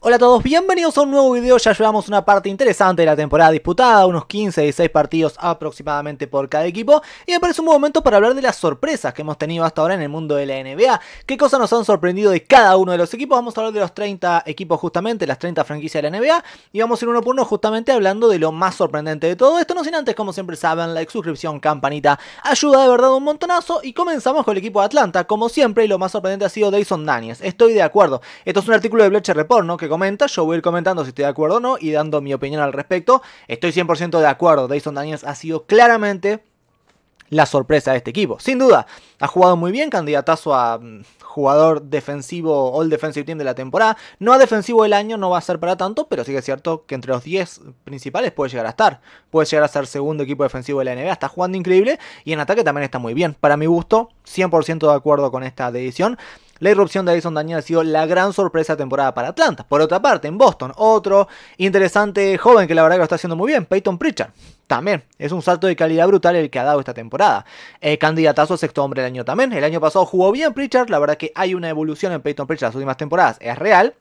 Hola a todos, bienvenidos a un nuevo video, ya llevamos una parte interesante de la temporada disputada, unos 15, y 16 partidos aproximadamente por cada equipo y me parece un buen momento para hablar de las sorpresas que hemos tenido hasta ahora en el mundo de la NBA, qué cosas nos han sorprendido de cada uno de los equipos, vamos a hablar de los 30 equipos justamente, las 30 franquicias de la NBA y vamos a ir uno por uno justamente hablando de lo más sorprendente de todo esto, no sin antes como siempre saben, like, suscripción, campanita, ayuda de verdad un montonazo y comenzamos con el equipo de Atlanta, como siempre y lo más sorprendente ha sido Dayson Daniels, estoy de acuerdo, esto es un artículo de Bleacher Report, ¿no? Que comenta, yo voy a ir comentando si estoy de acuerdo o no y dando mi opinión al respecto. Estoy 100% de acuerdo, Dayson Daniels ha sido claramente la sorpresa de este equipo. Sin duda, ha jugado muy bien, candidatazo a mm, jugador defensivo All Defensive Team de la temporada. No a defensivo del año, no va a ser para tanto, pero sí que es cierto que entre los 10 principales puede llegar a estar. Puede llegar a ser segundo equipo defensivo de la NBA, está jugando increíble y en ataque también está muy bien. Para mi gusto, 100% de acuerdo con esta decisión. La irrupción de Edison Daniel ha sido la gran sorpresa de temporada para Atlanta. Por otra parte, en Boston, otro interesante joven que la verdad que lo está haciendo muy bien, Peyton Pritchard. También es un salto de calidad brutal el que ha dado esta temporada. Eh, candidatazo a sexto hombre del año también. El año pasado jugó bien Pritchard. La verdad que hay una evolución en Peyton Pritchard las últimas temporadas. Es real.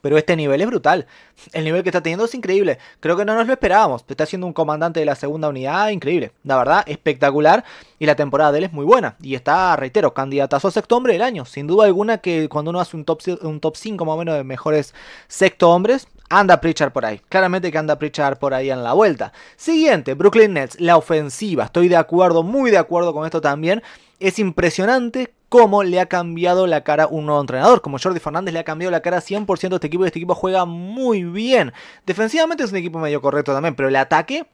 Pero este nivel es brutal. El nivel que está teniendo es increíble. Creo que no nos lo esperábamos. Está siendo un comandante de la segunda unidad increíble. La verdad, espectacular. Y la temporada de él es muy buena. Y está, reitero, candidatazo a sexto hombre del año. Sin duda alguna que cuando uno hace un top, un top 5 más o menos de mejores sexto hombres, anda Pritchard por ahí. Claramente que anda prichar por ahí en la vuelta. Siguiente, Brooklyn Nets, la ofensiva. Estoy de acuerdo, muy de acuerdo con esto también. Es impresionante cómo le ha cambiado la cara un nuevo entrenador. Como Jordi Fernández le ha cambiado la cara 100% a este equipo y este equipo juega muy bien. Defensivamente es un equipo medio correcto también, pero el ataque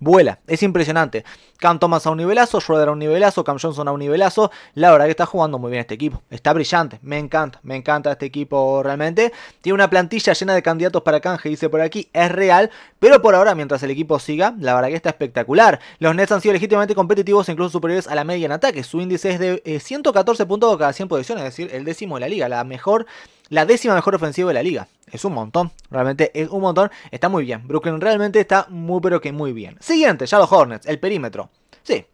vuela. Es impresionante. Cam Thomas a un nivelazo, Schroeder a un nivelazo, Cam Johnson a un nivelazo. La verdad que está jugando muy bien este equipo. Está brillante. Me encanta. Me encanta este equipo realmente. Tiene una plantilla llena de candidatos para canje, dice por aquí. Es real. Pero por ahora, mientras el equipo siga, la verdad que está espectacular. Los Nets han sido legítimamente competitivos, incluso superiores a la media en ataque. Su índice es de 114 eh, puntos cada 100 posiciones, es decir, el décimo de la liga. La mejor la décima mejor ofensiva de la liga. Es un montón, realmente es un montón. Está muy bien. Brooklyn realmente está muy pero que muy bien. Siguiente, Charlotte Hornets, el perímetro. Sí.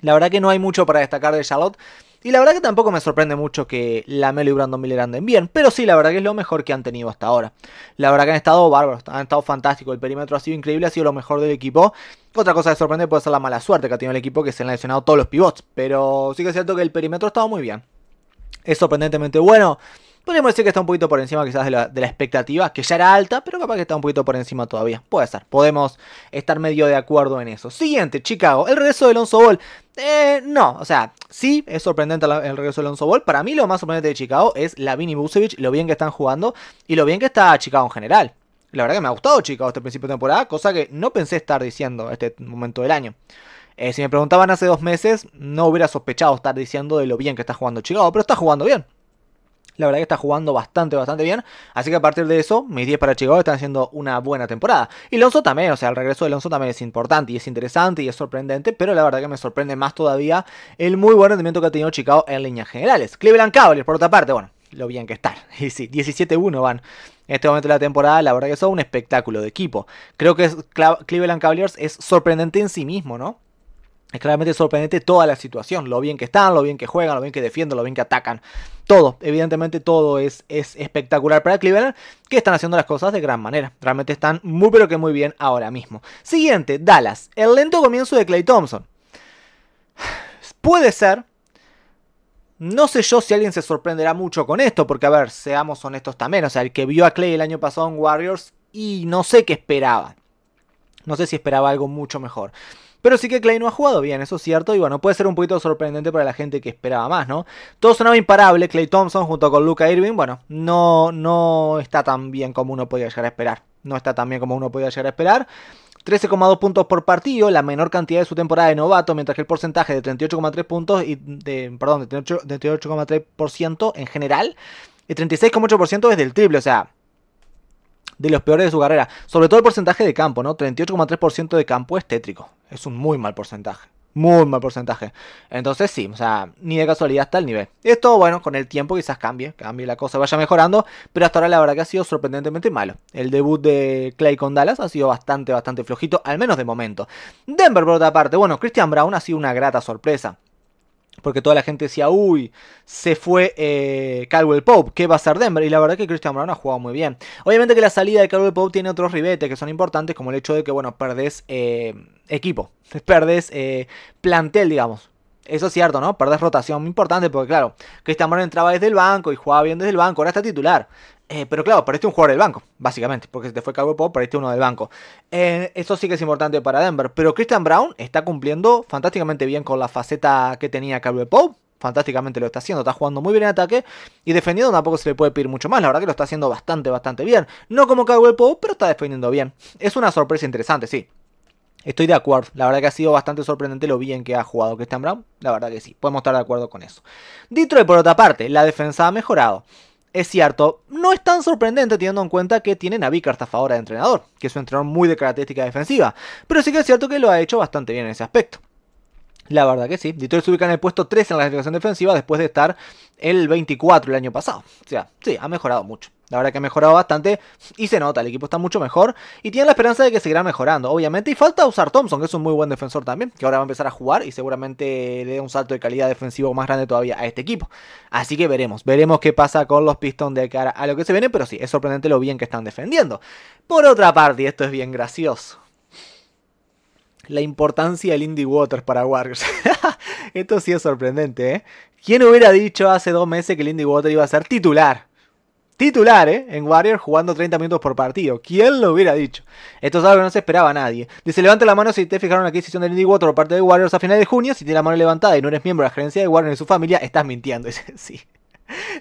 La verdad que no hay mucho para destacar de Charlotte. Y la verdad que tampoco me sorprende mucho que Lamelo y Brandon Miller anden bien, pero sí, la verdad que es lo mejor que han tenido hasta ahora. La verdad que han estado bárbaros, han estado fantásticos, el perímetro ha sido increíble, ha sido lo mejor del equipo. Otra cosa que sorprende puede ser la mala suerte que ha tenido el equipo, que se han lesionado todos los pivots, pero sí que es cierto que el perímetro ha estado muy bien. Es sorprendentemente bueno, Podríamos decir que está un poquito por encima quizás de la, expectativa, que ya era alta, pero capaz que está un poquito por encima todavía. Puede ser, podemos estar medio de acuerdo en eso. Siguiente, Chicago, el regreso de Alonso Ball. Eh, no, o sea, sí es sorprendente el regreso de Alonso Ball. Para mí lo más sorprendente de Chicago es la y Busevich, lo bien que están jugando y lo bien que está Chicago en general. La verdad que me ha gustado Chicago este principio de temporada, cosa que no pensé estar diciendo este momento del año. Eh, si me preguntaban hace dos meses, no hubiera sospechado estar diciendo de lo bien que está jugando Chicago, pero está jugando bien. La verdad que está jugando bastante, bastante bien. Así que a partir de eso, mis 10 para Chicago están haciendo una buena temporada. Y Lonzo también, o sea, el regreso de Lonzo también es importante y es interesante y es sorprendente. Pero la verdad que me sorprende más todavía el muy buen rendimiento que ha tenido Chicago en líneas generales. Cleveland Cavaliers, por otra parte, bueno, lo bien que están. Y sí, 17-1 van en este momento de la temporada, la verdad que son un espectáculo de equipo. Creo que Cleveland Cavaliers es sorprendente en sí mismo, ¿no? Es claramente sorprendente toda la situación, lo bien que están, lo bien que juegan, lo bien que defienden, lo bien que atacan. Todo, evidentemente todo es, es espectacular para Cleveland, que están haciendo las cosas de gran manera. Realmente están muy pero que muy bien ahora mismo. Siguiente, Dallas. El lento comienzo de Clay Thompson. Puede ser, no sé yo si alguien se sorprenderá mucho con esto, porque a ver, seamos honestos también, o sea, el que vio a Clay el año pasado en Warriors y no sé qué esperaba. No sé si esperaba algo mucho mejor. Pero sí que Clay no ha jugado bien, eso es cierto. Y bueno, puede ser un poquito sorprendente para la gente que esperaba más, ¿no? Todo sonaba imparable. Clay Thompson junto con Luca Irving, bueno, no, no está tan bien como uno podía llegar a esperar. No está tan bien como uno podía llegar a esperar. 13,2 puntos por partido, la menor cantidad de su temporada de novato, mientras que el porcentaje de 38,3 puntos y de, perdón, de 38,3% en general y 36,8% es del triple, o sea, de los peores de su carrera. Sobre todo el porcentaje de campo, ¿no? 38,3% de campo es tétrico. Es un muy mal porcentaje. Muy mal porcentaje. Entonces sí, o sea, ni de casualidad está el nivel. Esto, bueno, con el tiempo quizás cambie, cambie la cosa, vaya mejorando, pero hasta ahora la verdad que ha sido sorprendentemente malo. El debut de Clay con Dallas ha sido bastante, bastante flojito, al menos de momento. Denver, por otra parte, bueno, Christian Brown ha sido una grata sorpresa. Porque toda la gente decía, uy, se fue eh, Caldwell Pope, ¿qué va a hacer Denver? Y la verdad es que Christian Brown ha jugado muy bien. Obviamente que la salida de Caldwell Pope tiene otros ribetes que son importantes, como el hecho de que, bueno, perdés eh, equipo, perdés eh, plantel, digamos. Eso es cierto, ¿no? Perdés rotación muy importante porque, claro, Christian Brown entraba desde el banco y jugaba bien desde el banco, ahora está titular. Eh, pero claro, perdiste un jugador del banco, básicamente, porque se te fue de Pop, perdiste uno del banco. Eh, eso sí que es importante para Denver. Pero Christian Brown está cumpliendo fantásticamente bien con la faceta que tenía de Pop. Fantásticamente lo está haciendo, está jugando muy bien en ataque y defendiendo tampoco se le puede pedir mucho más. La verdad que lo está haciendo bastante, bastante bien. No como el Pop, pero está defendiendo bien. Es una sorpresa interesante, sí. Estoy de acuerdo. La verdad que ha sido bastante sorprendente lo bien que ha jugado Christian Brown. La verdad que sí, podemos estar de acuerdo con eso. Detroit, por otra parte, la defensa ha mejorado. Es cierto, no es tan sorprendente teniendo en cuenta que tiene a Vickers de entrenador, que es un entrenador muy de característica defensiva, pero sí que es cierto que lo ha hecho bastante bien en ese aspecto. La verdad que sí. Detroit se ubica en el puesto 3 en la clasificación defensiva después de estar el 24 el año pasado. O sea, sí, ha mejorado mucho. La verdad que ha mejorado bastante y se nota, el equipo está mucho mejor y tiene la esperanza de que seguirá mejorando, obviamente. Y falta usar Thompson, que es un muy buen defensor también, que ahora va a empezar a jugar y seguramente le dé un salto de calidad defensivo más grande todavía a este equipo. Así que veremos, veremos qué pasa con los Pistons de cara a lo que se viene, pero sí, es sorprendente lo bien que están defendiendo. Por otra parte, y esto es bien gracioso, la importancia del Indy Waters para Warriors. esto sí es sorprendente, ¿eh? ¿Quién hubiera dicho hace dos meses que el Indy Waters iba a ser titular? titular ¿eh? en Warriors jugando 30 minutos por partido. ¿Quién lo hubiera dicho? Esto es algo que no se esperaba a nadie. Dice, levanta la mano si te fijaron la adquisición del Indy Water por parte de Warriors a final de junio. Si tienes la mano levantada y no eres miembro de la gerencia de Warriors En su familia, estás mintiendo. Dice, sí.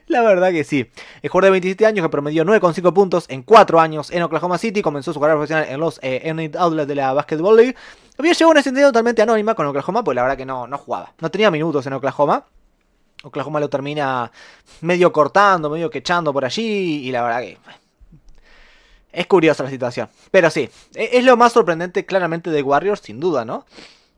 La verdad que sí. El jugador de 27 años que promedió 9,5 puntos en 4 años en Oklahoma City, comenzó su carrera profesional en los eh, Outlets de la Basketball League. Había llegado una sentencia totalmente anónima con Oklahoma, pues la verdad que no, no jugaba. No tenía minutos en Oklahoma. Oklahoma lo termina medio cortando, medio quechando por allí. Y la verdad que. Es curiosa la situación. Pero sí, e-, es lo más sorprendente claramente de Warriors, sin duda, ¿no?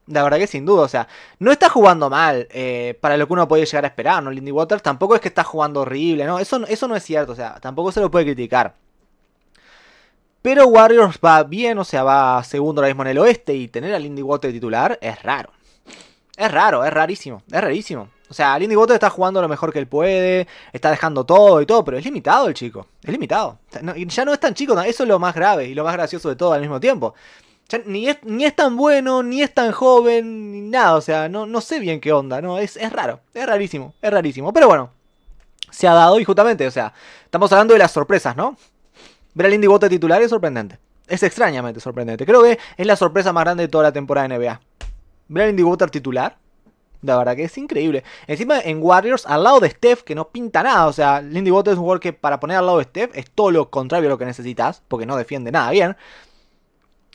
La verdad que sin duda, o sea, no está jugando mal eh, para lo que uno puede llegar a esperar, ¿no? Lindy Waters tampoco es que está jugando horrible, ¿no? Eso, eso no es cierto, o sea, tampoco se lo puede criticar. Pero Warriors va bien, o sea, va segundo ahora mismo en el oeste y tener a Lindy Waters titular es raro. Es raro, es rarísimo, es rarísimo. O sea, Lindy Goto está jugando lo mejor que él puede, está dejando todo y todo, pero es limitado el chico. Es limitado. Y ya no es tan chico, eso es lo más grave y lo más gracioso de todo al mismo tiempo. ni, es, ni es tan bueno, ni es tan joven, ni nada. O sea, no, no sé bien qué onda, ¿no? Es, es raro, es rarísimo, es rarísimo. Pero bueno, se ha dado y justamente, o sea, estamos hablando de las sorpresas, ¿no? Ver a Lindy titular es sorprendente. Es extrañamente sorprendente. Creo que es la sorpresa más grande de toda la temporada de NBA. Ver a titular la verdad que es increíble. Encima en Warriors, al lado de Steph, que no pinta nada. O sea, Lindy Bot es un jugador que para poner al lado de Steph es todo lo contrario a lo que necesitas. Porque no defiende nada bien.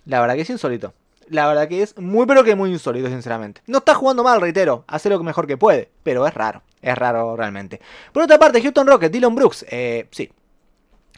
La verdad que es insólito. La verdad que es muy pero que muy insólito, sinceramente. No está jugando mal, reitero. Hace lo mejor que puede. Pero es raro. Es raro realmente. Por otra parte, Houston Rockets, Dylan Brooks. Eh, sí,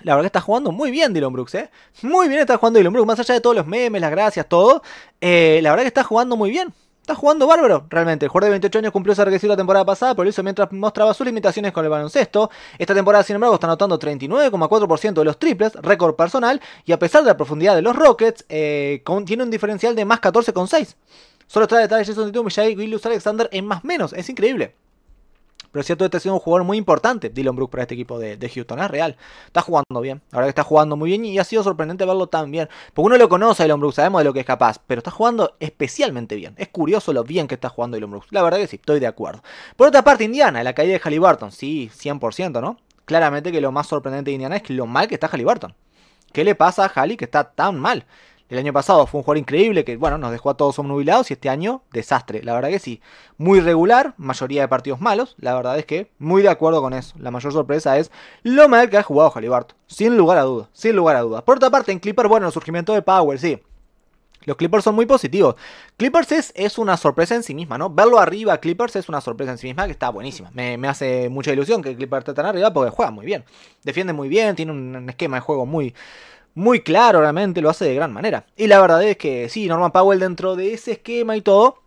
la verdad que está jugando muy bien Dylan Brooks, ¿eh? Muy bien está jugando Dylan Brooks, más allá de todos los memes, las gracias, todo. Eh, la verdad que está jugando muy bien. Está jugando bárbaro, realmente. El jugador de 28 años cumplió ese requisito la temporada pasada, pero lo hizo mientras mostraba sus limitaciones con el baloncesto. Esta temporada, sin embargo, está anotando 39,4% de los triples, récord personal, y a pesar de la profundidad de los Rockets, eh, tiene un diferencial de más 14,6. Solo está detrás de Jason Tatum y Jay Alexander en más menos. Es increíble. Pero cierto este ha sido un jugador muy importante, Dylan Brooks, para este equipo de, Houston. Es real. Está jugando bien. La verdad que está jugando muy bien y ha sido sorprendente verlo tan bien. Porque uno lo conoce a Dylan Brooks, sabemos de lo que es capaz. Pero está jugando especialmente bien. Es curioso lo bien que está jugando Dylan Brooks. La verdad que sí, estoy de acuerdo. Por otra parte, Indiana, la caída de Halliburton. Sí, 100%, ¿no? Claramente que lo más sorprendente de Indiana es lo mal que está Halliburton. ¿Qué le pasa a Halli que está tan mal? El año pasado fue un jugador increíble que, bueno, nos dejó a todos omnubilados y este año, desastre, la verdad que sí. Muy regular, mayoría de partidos malos, la verdad es que muy de acuerdo con eso. La mayor sorpresa es lo mal que ha jugado Jalibarto, sin lugar a dudas, sin lugar a dudas. Por otra parte, en Clipper, bueno, el surgimiento de Power, sí, los Clippers son muy positivos. Clippers es, es, una sorpresa en sí misma, ¿no? Verlo arriba Clippers es una sorpresa en sí misma que está buenísima. Me, me hace mucha ilusión que Clippers esté tan arriba porque juega muy bien. Defiende muy bien, tiene un, esquema de juego muy, muy claro, realmente lo hace de gran manera. Y la verdad es que sí, Norman Powell dentro de ese esquema y todo,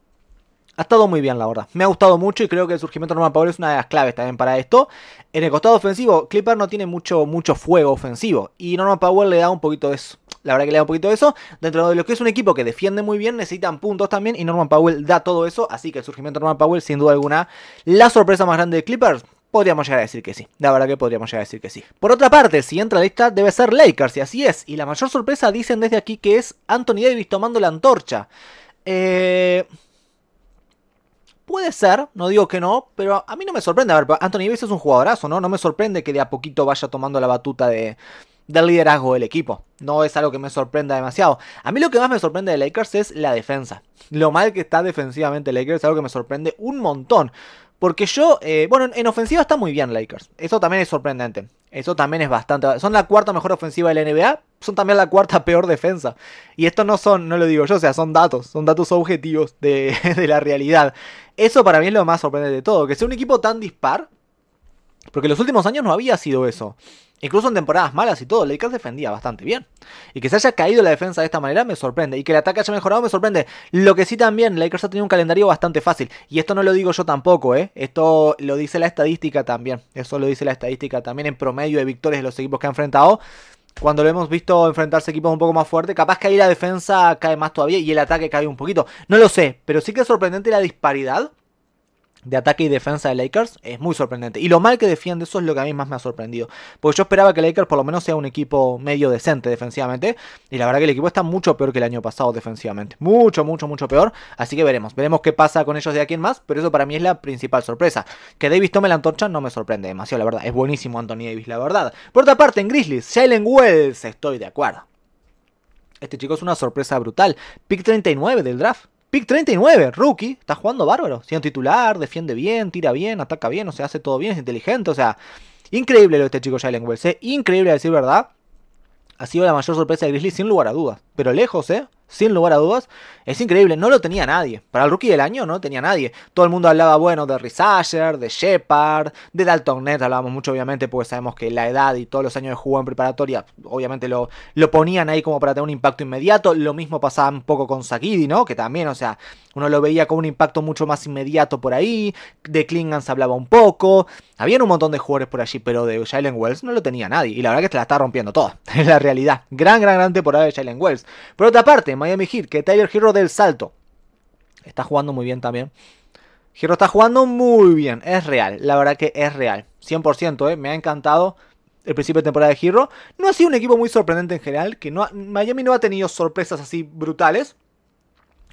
ha estado muy bien, la verdad. Me ha gustado mucho y creo que el surgimiento de Norman Powell es una de las claves también para esto. En el costado ofensivo, Clipper no tiene mucho, mucho fuego ofensivo y Norman Powell le da un poquito de eso. La verdad que le da un poquito de eso. Dentro de lo que es un equipo que defiende muy bien, necesitan puntos también y Norman Powell da todo eso. Así que el surgimiento de Norman Powell, sin duda alguna, la sorpresa más grande de Clippers. Podríamos llegar a decir que sí. La verdad que podríamos llegar a decir que sí. Por otra parte, si entra lista debe ser Lakers, y así es. Y la mayor sorpresa dicen desde aquí que es Anthony Davis tomando la antorcha. Eh, puede ser, no digo que no, pero a mí no me sorprende. A ver, Anthony Davis es un jugadorazo, ¿no? No me sorprende que de a poquito vaya tomando la batuta de, del liderazgo del equipo. No es algo que me sorprenda demasiado. A mí lo que más me sorprende de Lakers es la defensa. Lo mal que está defensivamente Lakers es algo que me sorprende un montón. Porque yo, eh, bueno, en ofensiva está muy bien Lakers. Eso también es sorprendente. Eso también es bastante. Son la cuarta mejor ofensiva de la NBA. Son también la cuarta peor defensa. Y esto no son, no lo digo yo, o sea, son datos. Son datos objetivos de, de la realidad. Eso para mí es lo más sorprendente de todo. Que sea un equipo tan dispar porque en los últimos años no había sido eso. Incluso en temporadas malas y todo, Lakers defendía bastante bien. Y que se haya caído la defensa de esta manera me sorprende. Y que el ataque haya mejorado me sorprende. Lo que sí también, Lakers ha tenido un calendario bastante fácil. Y esto no lo digo yo tampoco, ¿eh? Esto lo dice la estadística también. Eso lo dice la estadística también en promedio de victorias de los equipos que ha enfrentado. Cuando lo hemos visto enfrentarse equipos un poco más fuertes, capaz que ahí la defensa cae más todavía y el ataque cae un poquito. No lo sé, pero sí que es sorprendente la disparidad de ataque y defensa de Lakers es muy sorprendente. Y lo mal que defiende, eso es lo que a mí más me ha sorprendido. Porque yo esperaba que Lakers por lo menos sea un equipo medio decente defensivamente. Y la verdad que el equipo está mucho peor que el año pasado defensivamente. Mucho, mucho, mucho peor. Así que veremos. Veremos qué pasa con ellos de aquí en más. Pero eso para mí es la principal sorpresa. Que Davis tome la antorcha no me sorprende demasiado, la verdad. Es buenísimo Anthony Davis, la verdad. Por otra parte, en Grizzlies, Shailen Wells, estoy de acuerdo. Este chico es una sorpresa brutal. Pick 39 del draft. Pick 39, rookie, está jugando bárbaro. Siendo titular, defiende bien, tira bien, ataca bien, o sea, hace todo bien, es inteligente. O sea, increíble lo de este chico Jalen Wells, ¿eh? increíble a decir verdad. Ha sido la mayor sorpresa de Grizzly sin lugar a dudas. Pero lejos, ¿eh? sin lugar a dudas, es increíble. No lo tenía nadie. Para el rookie del año no tenía nadie. Todo el mundo hablaba, bueno, de Rizager, de Shepard, de Dalton Net, hablábamos mucho, obviamente, porque sabemos que la edad y todos los años de juego en preparatoria, obviamente lo, lo ponían ahí como para tener un impacto inmediato. Lo mismo pasaba un poco con Sagidi, ¿no? Que también, o sea, uno lo veía con un impacto mucho más inmediato por ahí. De Klingans hablaba un poco. Habían un montón de jugadores por allí, pero de Jalen Wells no lo tenía nadie. Y la verdad que te la está rompiendo toda. Es la realidad. Gran, gran, gran temporada de Jalen Wells. Por otra parte, Miami Heat, que Tyler Hero del salto. Está jugando muy bien también. Hero está jugando muy bien, es real, la verdad que es real. 100%, eh, me ha encantado el principio de temporada de Hero. No ha sido un equipo muy sorprendente en general, que no Miami no ha tenido sorpresas así brutales.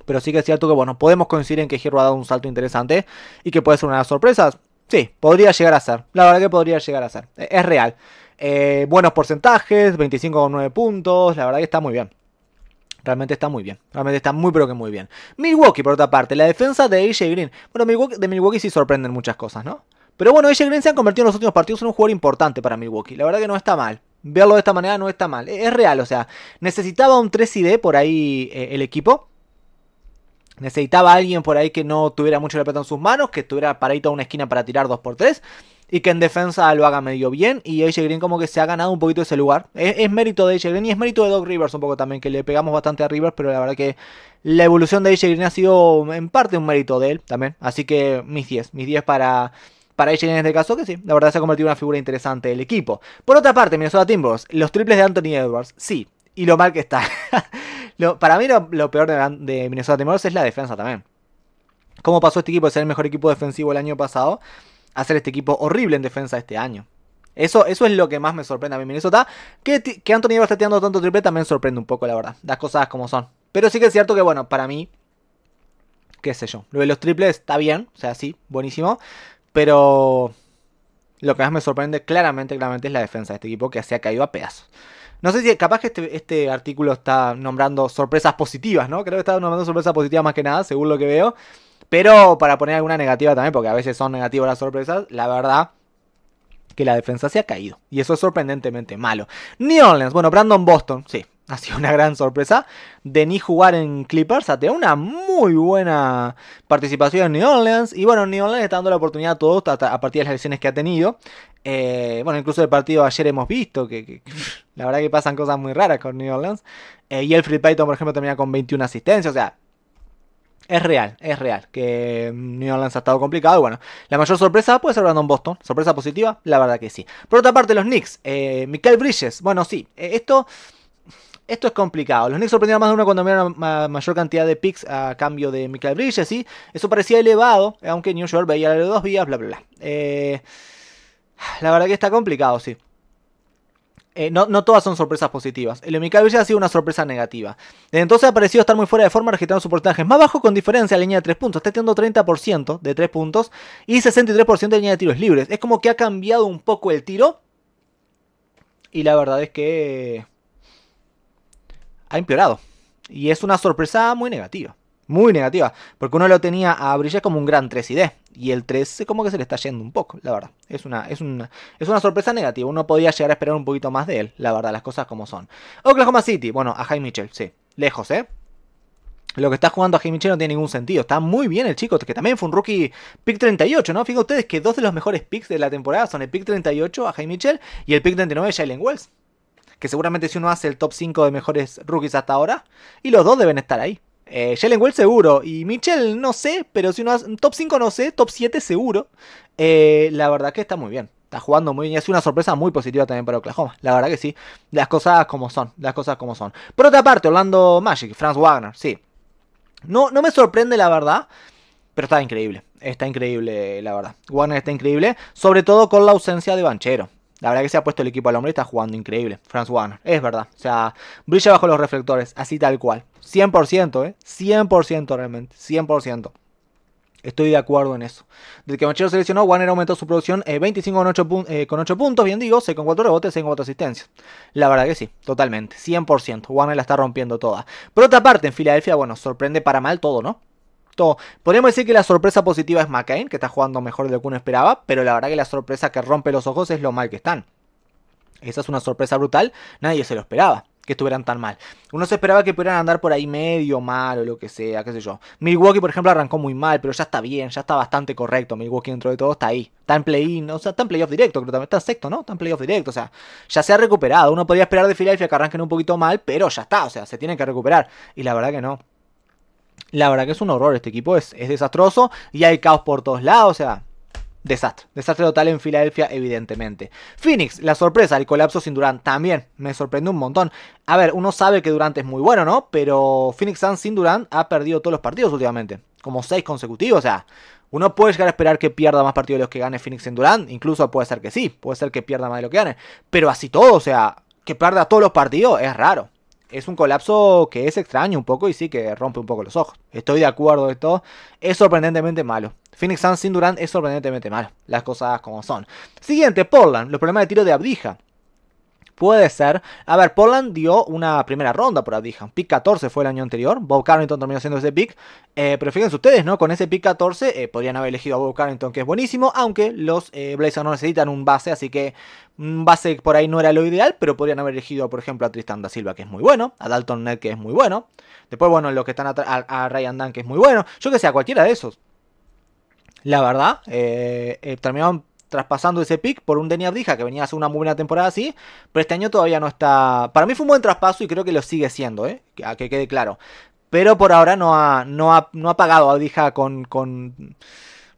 Pero sí que es cierto que, bueno, podemos coincidir en que Hero ha dado un salto interesante y que puede ser una de las sorpresas. Sí, podría llegar a ser. La verdad que podría llegar a ser. E-, es real. Eh, buenos porcentajes, 25,9 puntos. La verdad que está muy bien. Realmente está muy bien. Realmente está muy, pero que muy bien. Milwaukee, por otra parte, la defensa de AJ Green. Bueno, de Milwaukee sí sorprenden muchas cosas, ¿no? Pero bueno, AJ Green se ha convertido en los últimos partidos en un jugador importante para Milwaukee. La verdad que no está mal. Verlo de esta manera no está mal. Es real, o sea, necesitaba un 3 d por ahí eh, el equipo. Necesitaba alguien por ahí que no tuviera mucho la en sus manos, que estuviera paradito a una esquina para tirar 2x3 y que en defensa lo haga medio bien. Y AJ Green como que se ha ganado un poquito ese lugar. Es, mérito de AJ Green y es mérito de Doc Rivers un poco también, que le pegamos bastante a Rivers, pero la verdad que la evolución de AJ Green ha sido en parte un mérito de él también. Así que mis 10, mis 10 para para AJ en este caso, que sí, la verdad se ha convertido en una figura interesante del equipo. Por otra parte, Minnesota Timberwolves, los triples de Anthony Edwards, sí, y lo mal que está. para mí lo, peor de, de, Minnesota Timberwolves es la defensa también. Cómo pasó este equipo de ser el mejor equipo defensivo el año pasado hacer este equipo horrible en defensa este año. Eso, eso es lo que más me sorprende a mí Minnesota. Que, que Anthony Edwards esté tirando tanto triple también sorprende un poco, la verdad. Las cosas como son. Pero sí que es cierto que, bueno, para mí, qué sé yo. Lo de los triples está bien, o sea, sí, buenísimo. Pero lo que más me sorprende claramente, claramente es la defensa de este equipo que se ha caído a pedazos. No sé si capaz que este, este, artículo está nombrando sorpresas positivas, ¿no? Creo que está nombrando sorpresas positivas más que nada, según lo que veo. Pero para poner alguna negativa también, porque a veces son negativas las sorpresas, la verdad que la defensa se ha caído. Y eso es sorprendentemente malo. New Orleans, bueno, Brandon Boston, sí, ha sido una gran sorpresa de ni jugar en Clippers ha tenido una muy buena participación en New Orleans. Y bueno, New Orleans está dando la oportunidad a todos a, partir de las lesiones que ha tenido. Eh, bueno, incluso el partido de ayer hemos visto que, la verdad que pasan cosas muy raras con New Orleans. Eh, y el Free Payton, por ejemplo, termina con 21 asistencias. O sea, es real, es real. Que New Orleans ha estado complicado. bueno, la mayor sorpresa puede ser Brandon Boston. Sorpresa positiva, la verdad que sí. Por otra parte, los Knicks. Eh, Michael Bridges. Bueno, sí, eh, esto. Esto es complicado. Los Knicks sorprendieron más de uno cuando miraron la mayor cantidad de picks a cambio de Michael Bridges, ¿sí? Eso parecía elevado, aunque New York veía de dos vías, bla, bla, bla. Eh, la verdad que está complicado, sí. Eh, no, todas son sorpresas positivas. El ya ha sido una sorpresa negativa. Desde entonces ha parecido estar muy fuera de forma, registrando su porcentaje más bajo con diferencia a línea de 3 puntos. Está teniendo 30% de 3 puntos y 63% de línea de tiros libres. Es como que ha cambiado un poco el tiro. Y la verdad es que ha empeorado. Y es una sorpresa muy negativa muy negativa, porque uno lo tenía a Brillet como un gran 3D y el 3 como que se le está yendo un poco, la verdad. Es una, es es una sorpresa negativa, uno podía llegar a esperar un poquito más de él, la verdad, las cosas como son. Oklahoma City, bueno, a Jaime Mitchell, sí, lejos, ¿eh? Lo que está jugando a Jaime Mitchell no tiene ningún sentido. Está muy bien el chico, que también fue un rookie pick 38, ¿no? Fíjense ustedes que dos de los mejores picks de la temporada son el pick 38 a Jaime Mitchell y el pick 39 Jalen Wells. Que seguramente si uno hace el top 5 de mejores rookies hasta ahora, y los dos deben estar ahí. Eh, Jalen seguro. Y Mitchell no sé, pero si uno hace, top 5 no sé, top 7 seguro. Eh, la verdad que está muy bien. Está jugando muy bien y es una sorpresa muy positiva también para Oklahoma. La verdad que sí. Las cosas como son. Las cosas como son. Por otra parte, Orlando Magic, Franz Wagner, sí. No, no me sorprende la verdad, pero está increíble. Está increíble, la verdad. Wagner está increíble, sobre todo con la ausencia de Banchero. La verdad que se ha puesto el equipo al hombre y está jugando increíble. Franz Warner, es verdad. O sea, brilla bajo los reflectores, así tal cual. 100%, ¿eh? 100% realmente, 100%. Estoy de acuerdo en eso. Desde que Machero seleccionó, Warner aumentó su producción 25 eh, con 8, eh, con puntos, bien digo, 6 con 4 rebotes, 6 con 4 asistencias. La verdad que sí, totalmente, 100%. Warner la está rompiendo toda. Por otra parte, en Filadelfia, bueno, sorprende para mal todo, ¿no? Podríamos decir que la sorpresa positiva es McCain, que está jugando mejor de lo que uno esperaba, pero la verdad que la sorpresa que rompe los ojos es lo mal que están. Esa es una sorpresa brutal, nadie se lo esperaba que estuvieran tan mal. Uno se esperaba que pudieran andar por ahí medio mal o lo que sea, qué sé yo. Milwaukee, por ejemplo, arrancó muy mal, pero ya está bien, ya está bastante correcto. Milwaukee dentro de todo está ahí. Está en play-in, o sea, está en playoff directo, pero también está en sexto, ¿no? Está en playoff directo, o sea, ya se ha recuperado. Uno podía esperar de Filadelfia que arranquen un poquito mal, pero ya está, o sea, se tienen que recuperar. Y la verdad que no. La verdad que es un horror, este equipo es, desastroso y hay caos por todos lados, o sea, Desastre, desastre total en Filadelfia, evidentemente. Phoenix, la sorpresa, el colapso sin Durant también me sorprende un montón. A ver, uno sabe que Durant es muy bueno, ¿no? Pero Phoenix Suns sin Durant ha perdido todos los partidos últimamente, como seis consecutivos, o sea, uno puede llegar a esperar que pierda más partidos de los que gane Phoenix sin Durant, incluso puede ser que sí, puede ser que pierda más de lo que gane, pero así todo, o sea, que pierda todos los partidos es raro es un colapso que es extraño un poco y sí que rompe un poco los ojos. Estoy de acuerdo de todo. Es sorprendentemente malo. Phoenix Suns sin Durant es sorprendentemente malo. Las cosas como son. Siguiente, Portland. Los problemas de tiro de Abdija. Puede ser. A ver, Portland dio una primera ronda por Abdijan. Pick 14 fue el año anterior. Bob Carrington terminó siendo ese pick. Eh, pero fíjense ustedes, ¿no? Con ese pick 14 eh, podrían haber elegido a Bob Carrington, que es buenísimo. Aunque los eh, Blazers no necesitan un base, así que un base por ahí no era lo ideal. Pero podrían haber elegido, por ejemplo, a Tristan da Silva, que es muy bueno. A Dalton Ned, que es muy bueno. Después, bueno, los que están a, a, Ryan Dunn, que es muy bueno. Yo que sé, cualquiera de esos. La verdad, terminaron traspasando ese pick por un Denny Abdija que venía a hacer una muy buena temporada así, pero este año todavía no está... Para mí fue un buen traspaso y creo que lo sigue siendo, ¿eh? a que quede claro. Pero por ahora no ha, no no ha pagado Abdija con, con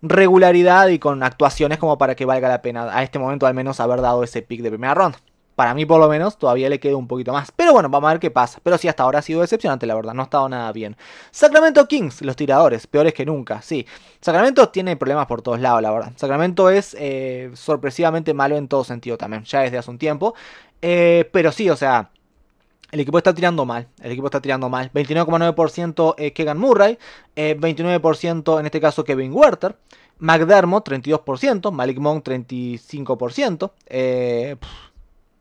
regularidad y con actuaciones como para que valga la pena a este momento al menos haber dado ese pick de primera ronda para mí por lo menos todavía le queda un poquito más. Pero bueno, vamos a ver qué pasa. Pero sí, hasta ahora ha sido decepcionante, la verdad. No ha estado nada bien. Sacramento Kings, los tiradores, peores que nunca, sí. Sacramento tiene problemas por todos lados, la verdad. Sacramento es eh, sorpresivamente malo en todo sentido también, ya desde hace un tiempo. Eh, pero sí, o sea... El equipo está tirando mal. El equipo está tirando mal. 29,9% eh, Kegan Murray. 29% en este caso Kevin Werther. McDermott 32%. Malik Monk 35%. Eh,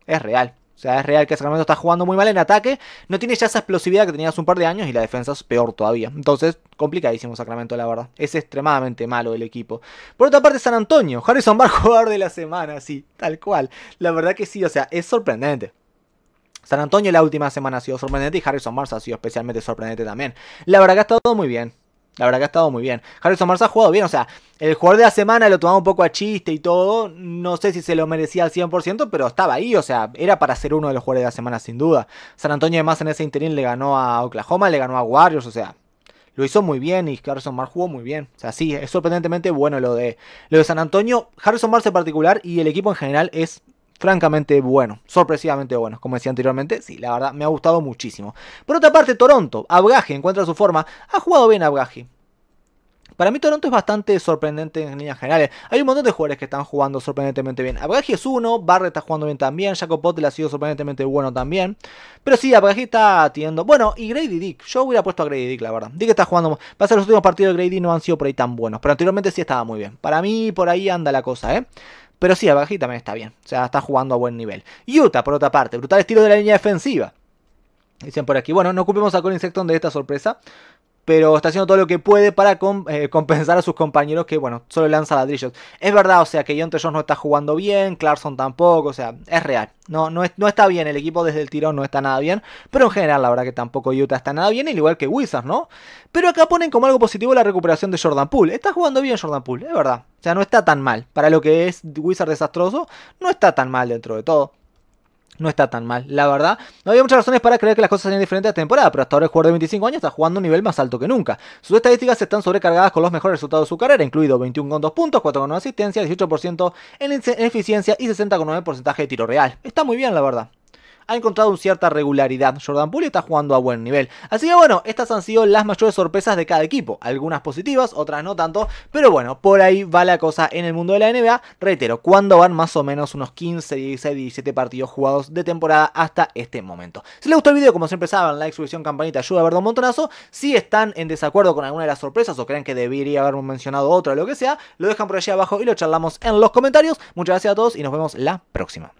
es real. O sea, es real que Sacramento está jugando muy mal en ataque. No tiene ya esa explosividad que tenía hace un par de años y la defensa es peor todavía. Entonces, complicadísimo Sacramento, la verdad. Es extremadamente malo el equipo. Por otra parte, San Antonio. Harrison Barr, jugador de la semana, sí, tal cual. La verdad que sí, o sea, es sorprendente. San Antonio la última semana ha sido sorprendente y Harrison Mars ha sido especialmente sorprendente también. La verdad que ha estado muy bien. La verdad que ha estado muy bien. Harrison Mars ha jugado bien, o sea, el jugador de la semana lo tomaba un poco a chiste y todo. No sé si se lo merecía al 100%, pero estaba ahí, o sea, era para ser uno de los jugadores de la semana sin duda. San Antonio además en ese interín le ganó a Oklahoma, le ganó a Warriors, o sea, lo hizo muy bien y Harrison Mars jugó muy bien. O sea, sí, es sorprendentemente bueno lo de, lo de San Antonio. Harrison Mars en particular y el equipo en general es francamente bueno, sorpresivamente bueno, como decía anteriormente, sí, la verdad me ha gustado muchísimo. Por otra parte, Toronto, Abgaje encuentra su forma, ha jugado bien Abgaje. Para mí Toronto es bastante sorprendente en líneas generales. Hay un montón de jugadores que están jugando sorprendentemente bien. Abgaji es uno, Barre está jugando bien también, Jacob le ha sido sorprendentemente bueno también. Pero sí, Abgaji está teniendo... Bueno, y Grady Dick. Yo hubiera puesto a Grady Dick, la verdad. Dick está jugando... Pasa a los últimos partidos de Grady no han sido por ahí tan buenos. Pero anteriormente sí estaba muy bien. Para mí por ahí anda la cosa, ¿eh? Pero sí, Abaji también está bien. O sea, está jugando a buen nivel. Utah, por otra parte, brutal estilo de la línea defensiva. Dicen por aquí, bueno, no ocupemos a Colin Sexton de esta sorpresa pero está haciendo todo lo que puede para eh, compensar a sus compañeros que, bueno, solo lanza ladrillos. Es verdad, o sea, que John Jones no está jugando bien, Clarkson tampoco, o sea, es real. No, no, está bien, el equipo desde el tirón no está nada bien, pero en general la verdad que tampoco Utah está nada bien, al igual que Wizards, ¿no? Pero acá ponen como algo positivo la recuperación de Jordan Poole. Está jugando bien Jordan Poole, es verdad. O sea, no está tan mal. Para lo que es Wizard desastroso, no está tan mal dentro de todo no está tan mal, la verdad. No había muchas razones para creer que las cosas serían diferentes esta temporada, pero hasta ahora el jugador de 25 años está jugando a un nivel más alto que nunca. Sus estadísticas están sobrecargadas con los mejores resultados de su carrera, incluido 21 con 2 puntos, 4 con 1 asistencia, 18% en eficiencia y 60 con 9 de tiro real. Está muy bien, la verdad ha encontrado una cierta regularidad. Jordan Poole está jugando a buen nivel. Así que bueno, estas han sido las mayores sorpresas de cada equipo. Algunas positivas, otras no tanto. Pero bueno, por ahí va la cosa en el mundo de la NBA. Reitero, cuando van más o menos unos 15, 16, 17 partidos jugados de temporada hasta este momento. Si les gustó el video, como siempre saben, like, suscripción, campanita, ayuda a ver un montonazo. Si están en desacuerdo con alguna de las sorpresas o creen que debería haber mencionado otra o lo que sea, lo dejan por allí abajo y lo charlamos en los comentarios. Muchas gracias a todos y nos vemos la próxima.